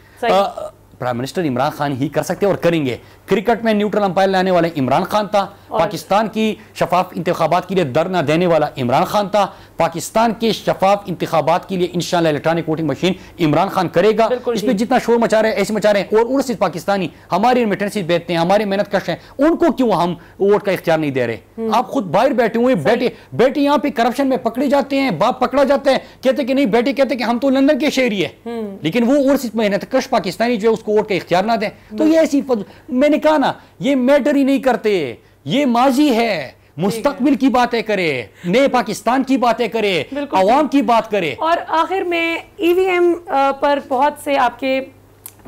प्राइम मिनिस्टर इमरान खान ही कर सकते और करेंगे क्रिकेट में न्यूट्रल अंपायर लाने वाले इमरान खान था पाकिस्तान की शफाफ इंतबात के लिए दर न देने वाला इमरान खान था पाकिस्तान के शफाफ इंतबात के लिए इनशाला electronic voting machine Imran Khan करेगा इसमें जितना शोर मचा रहे हैं ऐसे मचा रहे हैं और उर्सित पाकिस्तानी हमारी रिमिटेंसी बेचते हैं हमारे मेहनत कश हैं उनको क्यों हम वोट का इख्तियार नहीं दे रहे हम्म। आप खुद बाहर बैठे हुए बैठे बेटे यहाँ पे करप्शन में पकड़े जाते हैं बाप पकड़ा जाता है कहते कि नहीं बेटे कहते कि हम तो लंदन के शहरी है हम्म। लेकिन वो उर्सित मेहनत कश पाकिस्तानी जो है उसको कोर्ट का इख्तियार ना दें तो ये ऐसी मैंने कहा ना ये मैटर ही नहीं करते ये माजी है मुस्तकबिल की बातें करे नए पाकिस्तान की बातें करे आवाम की बात करे और आखिर में ईवीएम e पर बहुत से आपके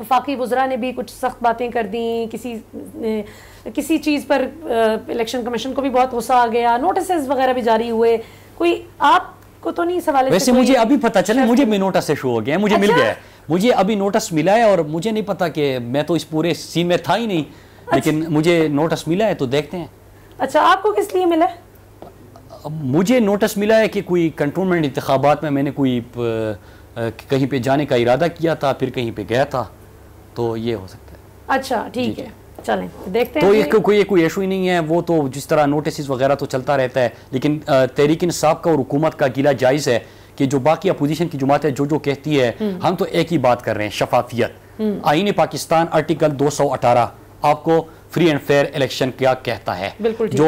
वफाकी वजरा ने भी कुछ सख्त बातें कर दी किसी किसी चीज़ पर इलेक्शन कमीशन को भी बहुत गुस्सा आ गया नोटिस वगैरह भी जारी हुए कोई आप को तो नहीं सवाल वैसे मुझे अभी पता चला मुझे नोटिस शो हो गया मुझे मिल अच्छा, गया मुझे अभी नोटिस मिला है और मुझे नहीं पता कि मैं तो इस पूरे सीन में था ही नहीं अच्छा। लेकिन मुझे नोटिस मिला है तो देखते हैं अच्छा आपको किस लिए मिला है मुझे नोटिस मिला है कि कोई कंटोनमेंट इंतबात में मैंने कोई प, कहीं पे जाने का इरादा किया था फिर कहीं पे गया था तो ये हो सकता है अच्छा ठीक है चलें देखते हैं तो ये कोई कोई इशू ही नहीं है वो तो जिस तरह नोटिस वगैरह तो चलता रहता है लेकिन तहरीक इंसाफ का और हुकूमत का गिला जायज़ है कि जो बाकी अपोजिशन की जमात है जो जो कहती है हम तो एक ही बात कर रहे हैं शफाफियत हम्म। आईने पाकिस्तान आर्टिकल दो सौ अठारह आपको फ्री एंड फेयर इलेक्शन क्या कहता है जो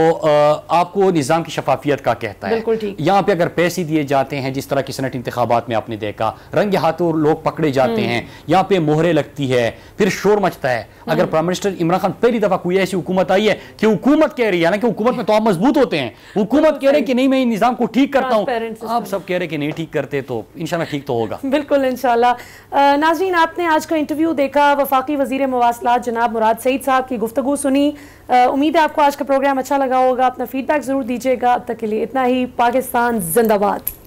आपको निज़ाम की शफाफियत का कहता है यहाँ पे अगर पैसे दिए जाते हैं जिस तरह की सनट इंतबात में आपने देखा रंग हाथों लोग पकड़े जाते हम्म। हैं यहाँ पे मोहरे लगती है फिर शोर मचता है हम्म। अगर प्राइम मिनिस्टर इमरान खान पहली दफ़ा कोई ऐसी हुकूमत आई है कि हुकूमत कह रही है हालांकि हुकूमत में तो आप मजबूत होते हैं हुकूमत कह रहे हैं कि नहीं मैं निज़ाम को ठीक करता हूँ आप सब कह रहे कि नहीं ठीक करते तो इन ठीक तो होगा बिल्कुल इन नाजीन आपने आज का इंटरव्यू देखा वफाकी वजीर मवासला जनाब मुराद सईद साहब की गुफ्तु गुफ्तू सुनी उम्मीद है आपको आज का प्रोग्राम अच्छा लगा होगा अपना फीडबैक ज़रूर दीजिएगा अब तक के लिए इतना ही पाकिस्तान जिंदाबाद